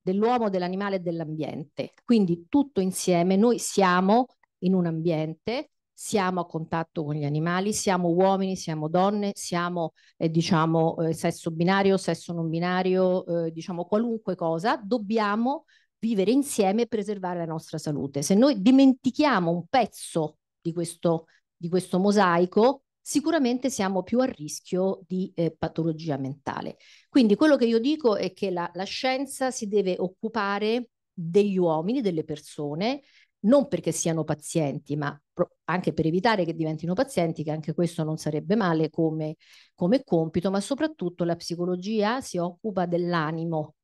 dell'uomo, dell'animale e dell'ambiente. Quindi tutto insieme noi siamo in un ambiente siamo a contatto con gli animali, siamo uomini, siamo donne, siamo eh, diciamo eh, sesso binario, sesso non binario, eh, diciamo qualunque cosa, dobbiamo vivere insieme e preservare la nostra salute. Se noi dimentichiamo un pezzo di questo, di questo mosaico, sicuramente siamo più a rischio di eh, patologia mentale. Quindi quello che io dico è che la, la scienza si deve occupare degli uomini, delle persone, non perché siano pazienti, ma anche per evitare che diventino pazienti, che anche questo non sarebbe male come, come compito, ma soprattutto la psicologia si occupa dell'animo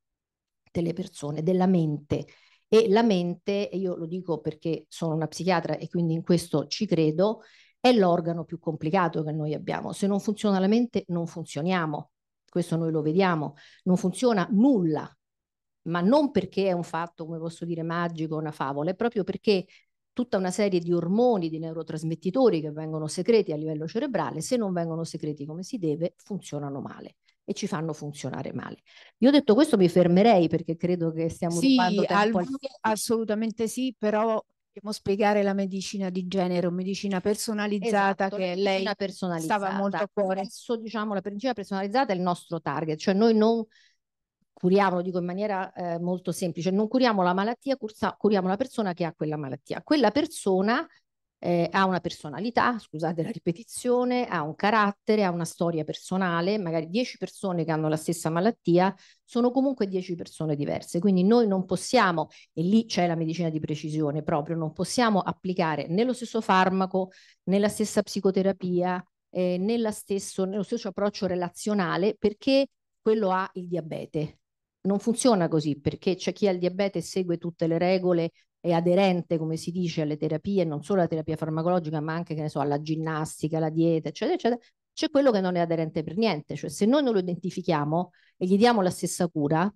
delle persone, della mente. E la mente, e io lo dico perché sono una psichiatra e quindi in questo ci credo, è l'organo più complicato che noi abbiamo. Se non funziona la mente, non funzioniamo. Questo noi lo vediamo. Non funziona nulla ma non perché è un fatto, come posso dire, magico, una favola, è proprio perché tutta una serie di ormoni, di neurotrasmettitori che vengono secreti a livello cerebrale, se non vengono secreti come si deve, funzionano male e ci fanno funzionare male. Io ho detto questo mi fermerei perché credo che stiamo sì, rubando tempo al... assolutamente sì, però dobbiamo spiegare la medicina di genere, medicina personalizzata esatto, che lei personalizzata. stava molto a cuore. Adesso diciamo la medicina personalizzata è il nostro target, cioè noi non curiamo, dico in maniera eh, molto semplice, non curiamo la malattia, cursa, curiamo la persona che ha quella malattia. Quella persona eh, ha una personalità, scusate la ripetizione, ha un carattere, ha una storia personale, magari 10 persone che hanno la stessa malattia sono comunque 10 persone diverse, quindi noi non possiamo, e lì c'è la medicina di precisione proprio, non possiamo applicare nello stesso farmaco, nella stessa psicoterapia, eh, nella stesso, nello stesso approccio relazionale perché quello ha il diabete, non funziona così perché c'è chi ha il diabete e segue tutte le regole, è aderente, come si dice, alle terapie, non solo alla terapia farmacologica, ma anche, che ne so, alla ginnastica, alla dieta, eccetera, eccetera. C'è quello che non è aderente per niente, cioè se noi non lo identifichiamo e gli diamo la stessa cura,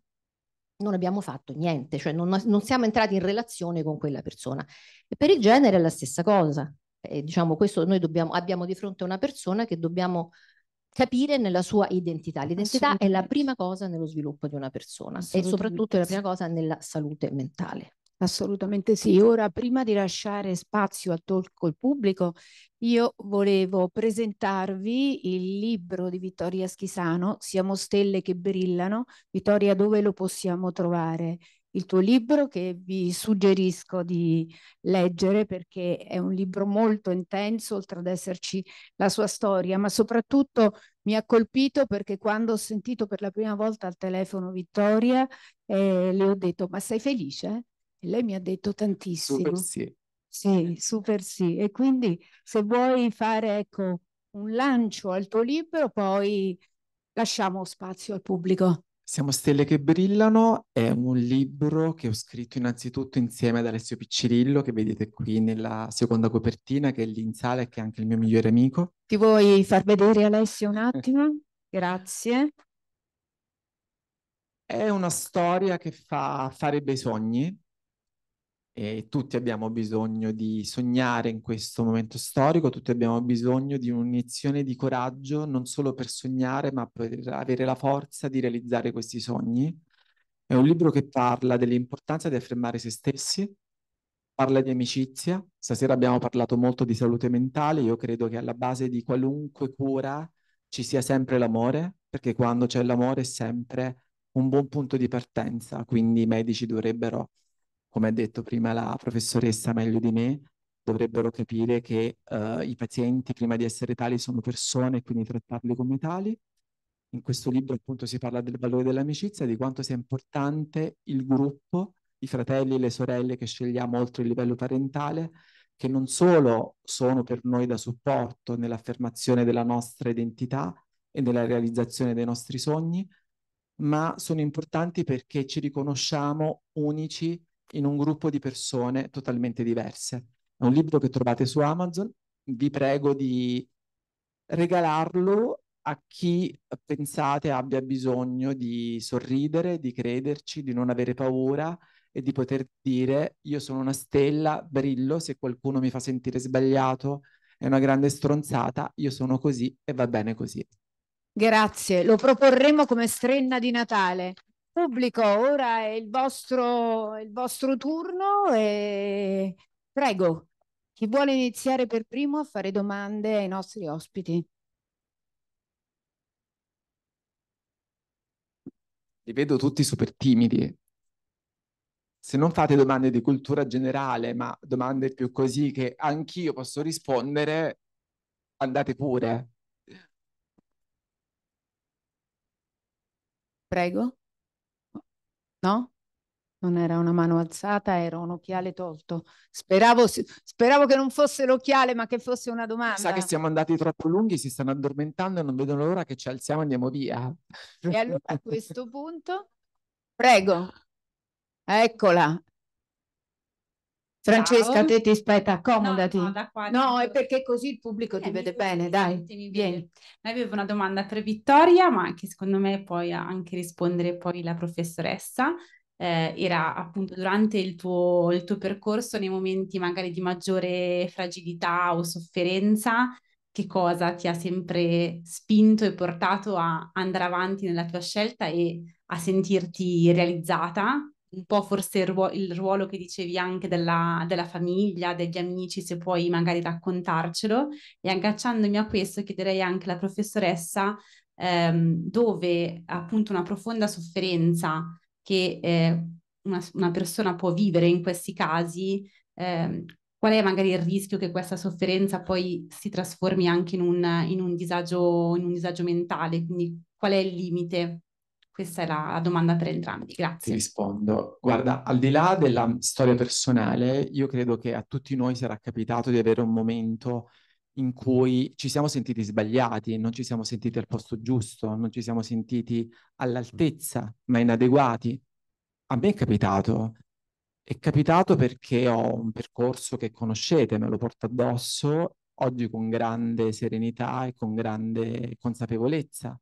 non abbiamo fatto niente, cioè non, non siamo entrati in relazione con quella persona. E per il genere è la stessa cosa. E, diciamo, questo noi dobbiamo, abbiamo di fronte una persona che dobbiamo capire nella sua identità. L'identità è la prima cosa nello sviluppo di una persona e soprattutto è la prima cosa nella salute mentale. Assolutamente sì. Ora, prima di lasciare spazio al talk col pubblico, io volevo presentarvi il libro di Vittoria Schisano, Siamo stelle che brillano. Vittoria, dove lo possiamo trovare? il tuo libro che vi suggerisco di leggere perché è un libro molto intenso, oltre ad esserci la sua storia, ma soprattutto mi ha colpito perché quando ho sentito per la prima volta al telefono Vittoria eh, le ho detto ma sei felice? E lei mi ha detto tantissimo. Super sì. Sì, super sì. E quindi se vuoi fare ecco, un lancio al tuo libro, poi lasciamo spazio al pubblico. Siamo Stelle che Brillano è un libro che ho scritto innanzitutto insieme ad Alessio Piccirillo, che vedete qui nella seconda copertina, che è lì in sala e che è anche il mio migliore amico. Ti vuoi far vedere Alessio un attimo? Grazie. È una storia che fa fare bei sogni, e tutti abbiamo bisogno di sognare in questo momento storico, tutti abbiamo bisogno di un'iniezione di coraggio non solo per sognare, ma per avere la forza di realizzare questi sogni. È un libro che parla dell'importanza di affermare se stessi, parla di amicizia. Stasera abbiamo parlato molto di salute mentale, io credo che alla base di qualunque cura ci sia sempre l'amore, perché quando c'è l'amore è sempre un buon punto di partenza, quindi i medici dovrebbero come ha detto prima la professoressa meglio di me, dovrebbero capire che eh, i pazienti prima di essere tali sono persone e quindi trattarli come tali. In questo libro appunto si parla del valore dell'amicizia, di quanto sia importante il gruppo, i fratelli e le sorelle che scegliamo oltre il livello parentale, che non solo sono per noi da supporto nell'affermazione della nostra identità e nella realizzazione dei nostri sogni, ma sono importanti perché ci riconosciamo unici in un gruppo di persone totalmente diverse. È un libro che trovate su Amazon, vi prego di regalarlo a chi pensate abbia bisogno di sorridere, di crederci, di non avere paura e di poter dire io sono una stella, brillo, se qualcuno mi fa sentire sbagliato è una grande stronzata, io sono così e va bene così. Grazie, lo proporremo come strenna di Natale. Pubblico, ora è il vostro, il vostro turno e prego, chi vuole iniziare per primo a fare domande ai nostri ospiti? Li vedo tutti super timidi. Se non fate domande di cultura generale, ma domande più così che anch'io posso rispondere, andate pure. Prego. No? Non era una mano alzata, era un occhiale tolto. Speravo, speravo, che non fosse l'occhiale, ma che fosse una domanda. Sa che siamo andati troppo lunghi, si stanno addormentando e non vedono l'ora che ci alziamo e andiamo via. E allora a questo punto, [laughs] prego. Eccola, Francesca, Ciao. te ti aspetta, accomodati. No, no, no è perché così il pubblico eh, ti vede bene, dai. Vieni. Vieni. Avevo una domanda per Vittoria, ma che secondo me puoi anche rispondere poi la professoressa. Eh, era appunto durante il tuo, il tuo percorso, nei momenti magari di maggiore fragilità o sofferenza, che cosa ti ha sempre spinto e portato a andare avanti nella tua scelta e a sentirti realizzata un po' forse il, ruolo, il ruolo che dicevi anche della, della, famiglia, degli amici, se puoi magari raccontarcelo. E agganciandomi a questo chiederei anche alla professoressa ehm, dove appunto una profonda sofferenza che eh, una, una, persona può vivere in questi casi, ehm, qual è magari il rischio che questa sofferenza poi si trasformi anche in un, in un, disagio, in un disagio mentale, quindi qual è il limite? Questa è la, la domanda per entrambi, grazie. Ti rispondo. Guarda, al di là della storia personale, io credo che a tutti noi sarà capitato di avere un momento in cui ci siamo sentiti sbagliati, non ci siamo sentiti al posto giusto, non ci siamo sentiti all'altezza, ma inadeguati. A me è capitato, è capitato perché ho un percorso che conoscete, me lo porto addosso oggi con grande serenità e con grande consapevolezza.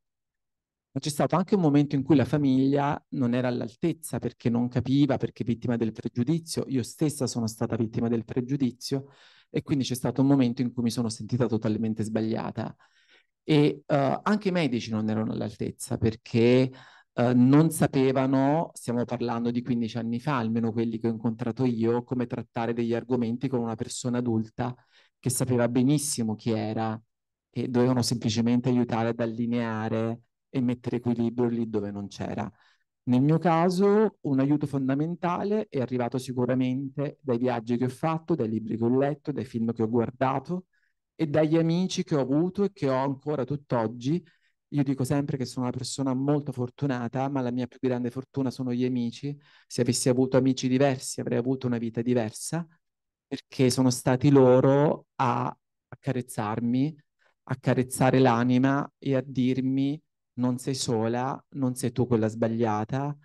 Ma c'è stato anche un momento in cui la famiglia non era all'altezza perché non capiva, perché vittima del pregiudizio. Io stessa sono stata vittima del pregiudizio e quindi c'è stato un momento in cui mi sono sentita totalmente sbagliata. E uh, anche i medici non erano all'altezza perché uh, non sapevano, stiamo parlando di 15 anni fa, almeno quelli che ho incontrato io, come trattare degli argomenti con una persona adulta che sapeva benissimo chi era e dovevano semplicemente aiutare ad allineare e mettere equilibrio lì dove non c'era. Nel mio caso un aiuto fondamentale è arrivato sicuramente dai viaggi che ho fatto, dai libri che ho letto, dai film che ho guardato e dagli amici che ho avuto e che ho ancora tutt'oggi. Io dico sempre che sono una persona molto fortunata, ma la mia più grande fortuna sono gli amici. Se avessi avuto amici diversi avrei avuto una vita diversa perché sono stati loro a accarezzarmi, accarezzare l'anima e a dirmi non sei sola, non sei tu quella sbagliata,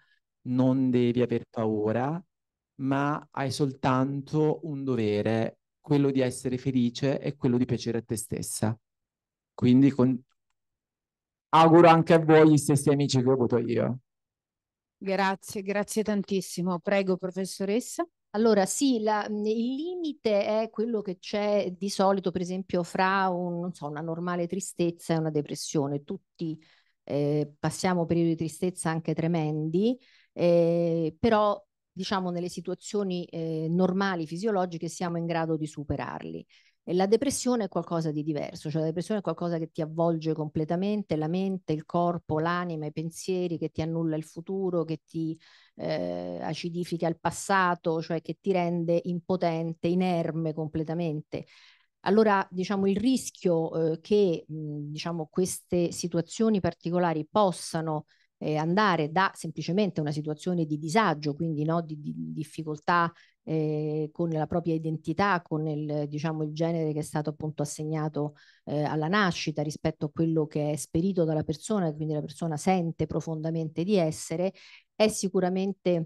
non devi aver paura, ma hai soltanto un dovere, quello di essere felice e quello di piacere a te stessa. Quindi con... auguro anche a voi gli stessi amici che ho avuto io. Grazie, grazie tantissimo. Prego, professoressa. Allora sì, la, il limite è quello che c'è di solito, per esempio, fra un, so, una normale tristezza e una depressione. Tutti eh, passiamo periodi di tristezza anche tremendi, eh, però diciamo nelle situazioni eh, normali, fisiologiche, siamo in grado di superarli. E la depressione è qualcosa di diverso, cioè la depressione è qualcosa che ti avvolge completamente la mente, il corpo, l'anima, i pensieri, che ti annulla il futuro, che ti eh, acidifica il passato, cioè che ti rende impotente, inerme completamente. Allora diciamo, il rischio eh, che mh, mhmm, diciamo, queste situazioni particolari possano eh, andare da semplicemente una situazione di disagio, quindi no, di, di, difficoltà eh, con la propria identità, con il, diciamo, il genere che è stato appunto assegnato eh, alla nascita rispetto a quello che è esperito dalla persona, quindi la persona sente profondamente di essere, è sicuramente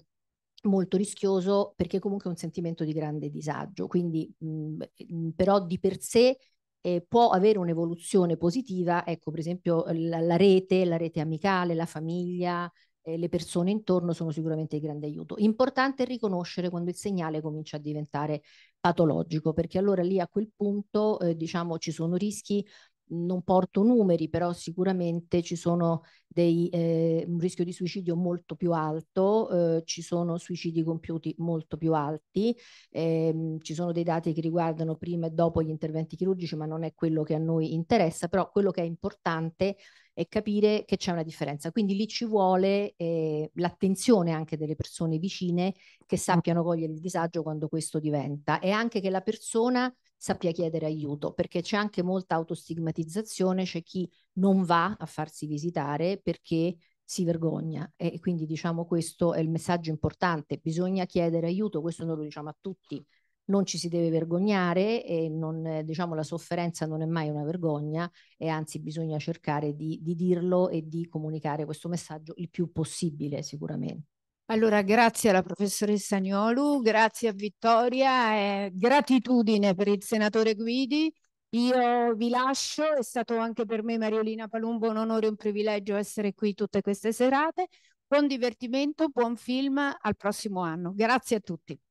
molto rischioso perché comunque è un sentimento di grande disagio, quindi mh, mhmm, mhmm, però di per sé eh, può avere un'evoluzione positiva, ecco per esempio la, la, rete, la rete amicale, la famiglia, eh, le persone intorno sono sicuramente di grande aiuto. Importante è riconoscere quando il segnale comincia a diventare patologico, perché allora lì a quel punto eh, diciamo ci sono rischi non porto numeri, però sicuramente ci sono dei, eh, un rischio di suicidio molto più alto, eh, ci sono suicidi compiuti molto più alti, ehm, ci sono dei dati che riguardano prima e dopo gli interventi chirurgici, ma non è quello che a noi interessa, però quello che è importante è capire che c'è una differenza. Quindi lì ci vuole eh, l'attenzione anche delle persone vicine che mm. sappiano cogliere il disagio quando questo diventa e anche che la persona sappia chiedere aiuto, perché c'è anche molta autostigmatizzazione, c'è chi non va a farsi visitare perché si vergogna e quindi diciamo questo è il messaggio importante, bisogna chiedere aiuto, questo noi lo diciamo a tutti, non ci si deve vergognare e non, diciamo, la sofferenza non è mai una vergogna e anzi bisogna cercare di, di dirlo e di comunicare questo messaggio il più possibile sicuramente. Allora, grazie alla professoressa Agnolu, grazie a Vittoria e gratitudine per il senatore Guidi. Io vi lascio, è stato anche per me Mariolina Palumbo un onore e un privilegio essere qui tutte queste serate. Buon divertimento, buon film, al prossimo anno. Grazie a tutti.